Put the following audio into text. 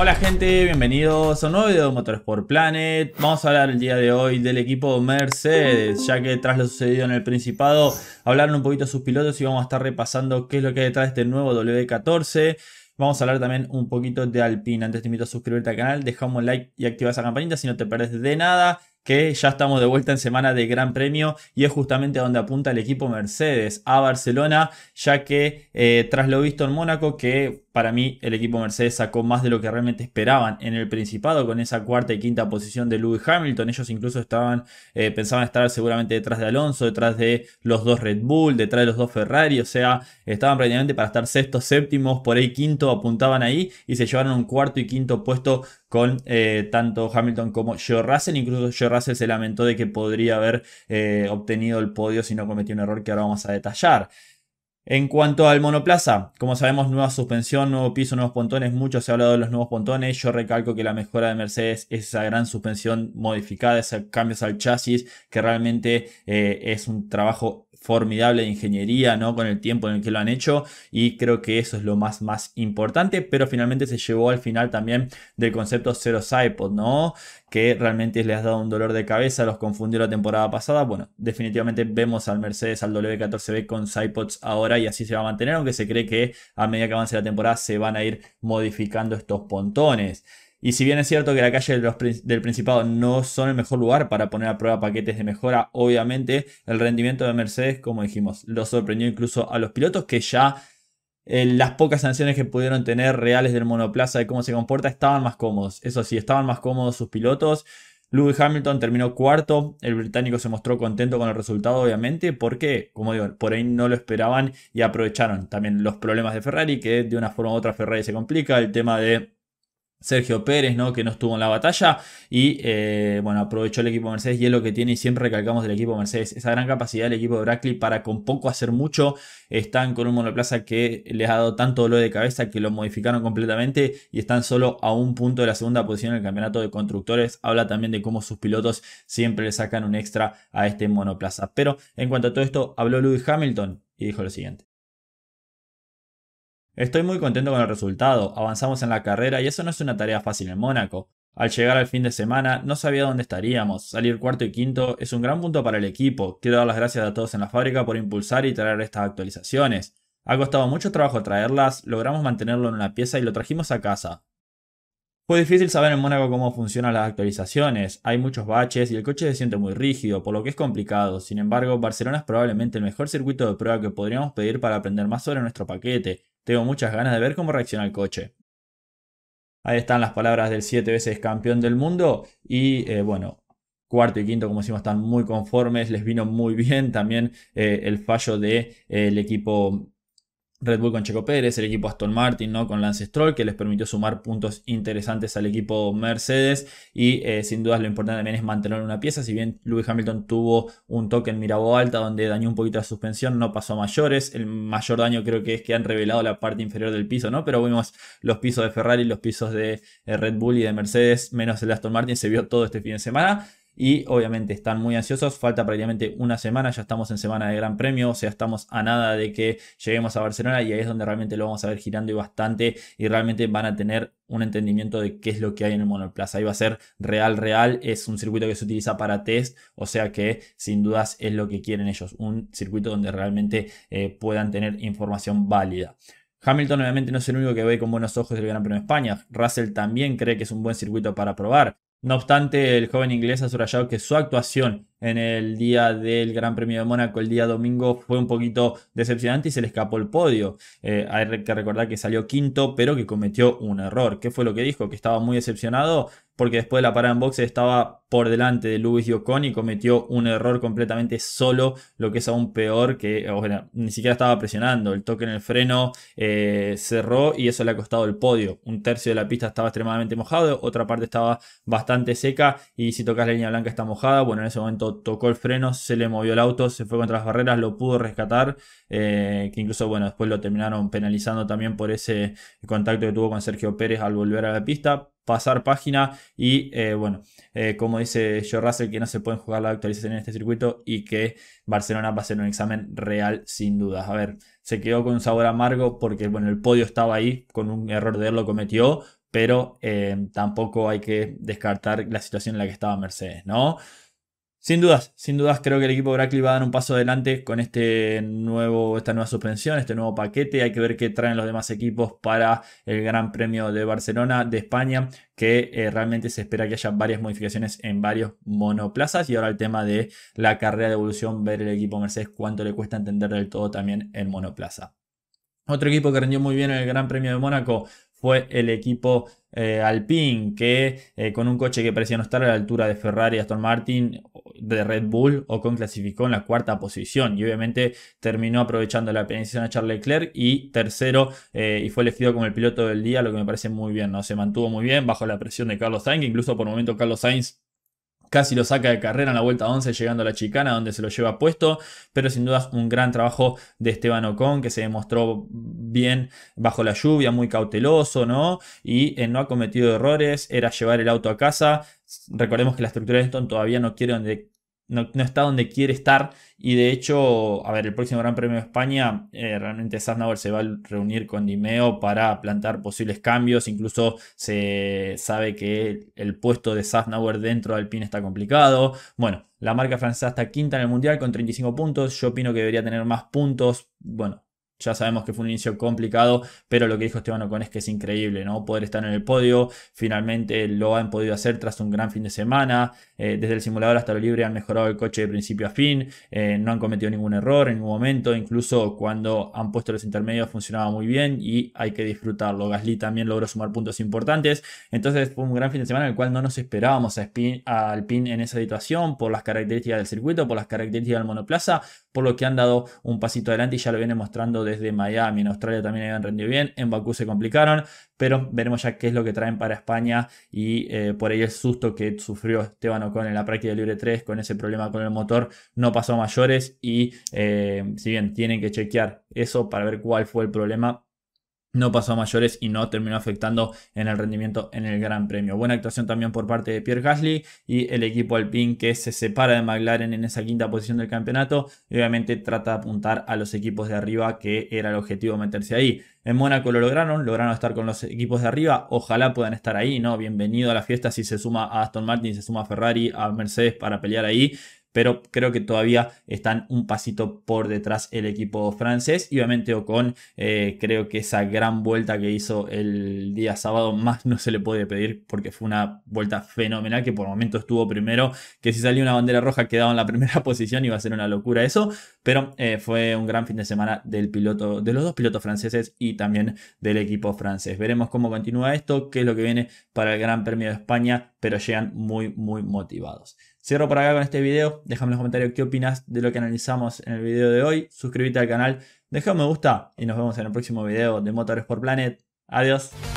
Hola gente, bienvenidos a un nuevo video de por Planet. Vamos a hablar el día de hoy del equipo Mercedes, ya que tras lo sucedido en el Principado hablaron un poquito sus pilotos y vamos a estar repasando qué es lo que hay detrás de este nuevo W14. Vamos a hablar también un poquito de Alpine. Antes te invito a suscribirte al canal, dejamos un like y activa esa campanita si no te perdés de nada que ya estamos de vuelta en semana de Gran Premio y es justamente a donde apunta el equipo Mercedes, a Barcelona, ya que eh, tras lo visto en Mónaco, que para mí el equipo Mercedes sacó más de lo que realmente esperaban en el Principado con esa cuarta y quinta posición de Lewis Hamilton. Ellos incluso estaban, eh, pensaban estar seguramente detrás de Alonso, detrás de los dos Red Bull, detrás de los dos Ferrari. O sea, estaban prácticamente para estar sexto, séptimos, por ahí quinto apuntaban ahí y se llevaron un cuarto y quinto puesto con eh, tanto Hamilton como Joe Russell. Incluso Joe Russell se lamentó de que podría haber eh, obtenido el podio si no cometió un error que ahora vamos a detallar. En cuanto al monoplaza, como sabemos, nueva suspensión, nuevo piso, nuevos pontones. Mucho se ha hablado de los nuevos pontones. Yo recalco que la mejora de Mercedes es esa gran suspensión modificada, esos cambios al chasis, que realmente eh, es un trabajo formidable de ingeniería, ¿no? Con el tiempo en el que lo han hecho y creo que eso es lo más, más importante, pero finalmente se llevó al final también del concepto cero iPod, ¿no? Que realmente les ha dado un dolor de cabeza, los confundió la temporada pasada. Bueno, definitivamente vemos al Mercedes, al W14B con iPods ahora y así se va a mantener, aunque se cree que a medida que avance la temporada se van a ir modificando estos pontones. Y si bien es cierto que la calle del Principado no son el mejor lugar para poner a prueba paquetes de mejora, obviamente el rendimiento de Mercedes, como dijimos, lo sorprendió incluso a los pilotos que ya eh, las pocas sanciones que pudieron tener reales del monoplaza de cómo se comporta estaban más cómodos. Eso sí, estaban más cómodos sus pilotos. Lewis Hamilton terminó cuarto, el británico se mostró contento con el resultado obviamente porque, como digo, por ahí no lo esperaban y aprovecharon también los problemas de Ferrari que de una forma u otra Ferrari se complica, el tema de Sergio Pérez, ¿no? que no estuvo en la batalla y eh, bueno, aprovechó el equipo Mercedes y es lo que tiene y siempre recalcamos del equipo Mercedes, esa gran capacidad del equipo de Brackley para con poco hacer mucho, están con un monoplaza que les ha dado tanto dolor de cabeza que lo modificaron completamente y están solo a un punto de la segunda posición en el campeonato de constructores, habla también de cómo sus pilotos siempre le sacan un extra a este monoplaza, pero en cuanto a todo esto habló Lewis Hamilton y dijo lo siguiente. Estoy muy contento con el resultado, avanzamos en la carrera y eso no es una tarea fácil en Mónaco. Al llegar al fin de semana no sabía dónde estaríamos, salir cuarto y quinto es un gran punto para el equipo, quiero dar las gracias a todos en la fábrica por impulsar y traer estas actualizaciones. Ha costado mucho trabajo traerlas, logramos mantenerlo en una pieza y lo trajimos a casa. Fue difícil saber en Mónaco cómo funcionan las actualizaciones, hay muchos baches y el coche se siente muy rígido, por lo que es complicado. Sin embargo, Barcelona es probablemente el mejor circuito de prueba que podríamos pedir para aprender más sobre nuestro paquete. Tengo muchas ganas de ver cómo reacciona el coche. Ahí están las palabras del siete veces campeón del mundo. Y eh, bueno, cuarto y quinto, como decimos, están muy conformes. Les vino muy bien también eh, el fallo del de, eh, el equipo Red Bull con Checo Pérez, el equipo Aston Martin ¿no? con Lance Stroll, que les permitió sumar puntos interesantes al equipo Mercedes. Y eh, sin dudas lo importante también es mantener una pieza. Si bien Lewis Hamilton tuvo un toque en Mirabo Alta donde dañó un poquito la suspensión, no pasó a mayores. El mayor daño creo que es que han revelado la parte inferior del piso, ¿no? Pero vimos los pisos de Ferrari, los pisos de eh, Red Bull y de Mercedes, menos el Aston Martin, se vio todo este fin de semana y obviamente están muy ansiosos, falta prácticamente una semana, ya estamos en semana de Gran Premio, o sea, estamos a nada de que lleguemos a Barcelona y ahí es donde realmente lo vamos a ver girando y bastante y realmente van a tener un entendimiento de qué es lo que hay en el monoplaza. Ahí va a ser real, real, es un circuito que se utiliza para test, o sea que sin dudas es lo que quieren ellos, un circuito donde realmente eh, puedan tener información válida. Hamilton obviamente no es el único que ve con buenos ojos el Gran Premio de España. Russell también cree que es un buen circuito para probar. No obstante, el joven inglés ha subrayado que su actuación en el día del Gran Premio de Mónaco, el día domingo, fue un poquito decepcionante y se le escapó el podio. Eh, hay que recordar que salió quinto, pero que cometió un error. ¿Qué fue lo que dijo? Que estaba muy decepcionado porque después de la parada en boxe estaba por delante de Luis Diocon y cometió un error completamente solo, lo que es aún peor que, eh, ni siquiera estaba presionando, el toque en el freno eh, cerró y eso le ha costado el podio. Un tercio de la pista estaba extremadamente mojado, otra parte estaba bastante seca y si tocas la línea blanca está mojada, bueno, en ese momento tocó el freno se le movió el auto, se fue contra las barreras, lo pudo rescatar, eh, que incluso bueno, después lo terminaron penalizando también por ese contacto que tuvo con Sergio Pérez al volver a la pista, pasar página y eh, bueno, eh, como dice Joe Russell, que no se pueden jugar la actualización en este circuito y que Barcelona va a ser un examen real sin dudas. A ver, se quedó con un sabor amargo porque bueno, el podio estaba ahí, con un error de él lo cometió, pero tampoco hay que descartar la situación en la que estaba Mercedes, ¿no? Sin dudas, sin dudas creo que el equipo Brackley va a dar un paso adelante con este nuevo, esta nueva suspensión, este nuevo paquete. Hay que ver qué traen los demás equipos para el Gran Premio de Barcelona, de España, que eh, realmente se espera que haya varias modificaciones en varios monoplazas. Y ahora el tema de la carrera de evolución, ver el equipo Mercedes, cuánto le cuesta entender del todo también el monoplaza. Otro equipo que rindió muy bien en el Gran Premio de Mónaco fue el equipo eh, Alpine, que eh, con un coche que parecía no estar a la altura de Ferrari y Aston Martin, de Red Bull, Ocon clasificó en la cuarta posición y obviamente terminó aprovechando la penalización a Charles Leclerc y tercero eh, y fue elegido como el piloto del día, lo que me parece muy bien, ¿no? Se mantuvo muy bien bajo la presión de Carlos Sainz, incluso por momento Carlos Sainz Casi lo saca de carrera en la vuelta 11 llegando a la chicana donde se lo lleva puesto, pero sin duda un gran trabajo de Esteban Ocon que se demostró bien bajo la lluvia, muy cauteloso, ¿no? Y eh, no ha cometido errores, era llevar el auto a casa. Recordemos que la estructura de stone todavía no quiere no, está donde quiere estar. Y de hecho, a ver, el próximo Gran Premio de España, eh, realmente Sassnauer se va a reunir con Dimeo para plantar posibles cambios. Incluso se sabe que el puesto de Sassnauer dentro de Alpine está complicado. Bueno, la marca francesa está quinta en el Mundial con 35 puntos. Yo opino que debería tener más puntos. Bueno, ya sabemos que fue un inicio complicado, pero lo que dijo Esteban Ocon es que es increíble, ¿no? Poder estar en el podio, finalmente lo han podido hacer tras un gran fin de semana. Eh, desde el simulador hasta lo libre han mejorado el coche de principio a fin, eh, no han cometido ningún error en ningún momento, incluso cuando han puesto los intermedios funcionaba muy bien y hay que disfrutarlo. Gasly también logró sumar puntos importantes, entonces fue un gran fin de semana en el cual no nos esperábamos a PIN en esa situación por las características del circuito, por las características del monoplaza, por lo que han dado un pasito adelante y ya lo viene mostrando desde Miami. En Australia también habían rendido bien, en Bakú se complicaron, pero veremos ya qué es lo que traen para España y eh, por ahí el susto que sufrió Esteban Ocon en la práctica de libre 3 con ese problema con el motor no pasó a mayores y eh, si bien tienen que chequear eso para ver cuál fue el problema, no pasó a mayores y no terminó afectando en el rendimiento en el Gran Premio. Buena actuación también por parte de Pierre Gasly y el equipo Alpine que se separa de McLaren en esa quinta posición del campeonato obviamente trata de apuntar a los equipos de arriba que era el objetivo meterse ahí. En Mónaco lo lograron, lograron estar con los equipos de arriba, ojalá puedan estar ahí, ¿no? Bienvenido a la fiesta si se suma a Aston Martin, se suma a Ferrari, a Mercedes para pelear ahí, pero creo que todavía están un pasito por detrás el equipo francés. Y obviamente Ocon, eh, creo que esa gran vuelta que hizo el día sábado, más no se le puede pedir porque fue una vuelta fenomenal que por momento estuvo primero, que si salió una bandera roja quedaba en la primera posición, iba a ser una locura eso, pero eh, fue un gran fin de semana del piloto, de los dos pilotos franceses y también del equipo francés. Veremos cómo continúa esto, qué es lo que viene para el Gran Premio de España, pero llegan muy, muy motivados. Cierro por acá con este video. Déjame en los comentarios qué opinas de lo que analizamos en el video de hoy. Suscríbete al canal, deja un me gusta y nos vemos en el próximo video de Motores por Planet. Adiós.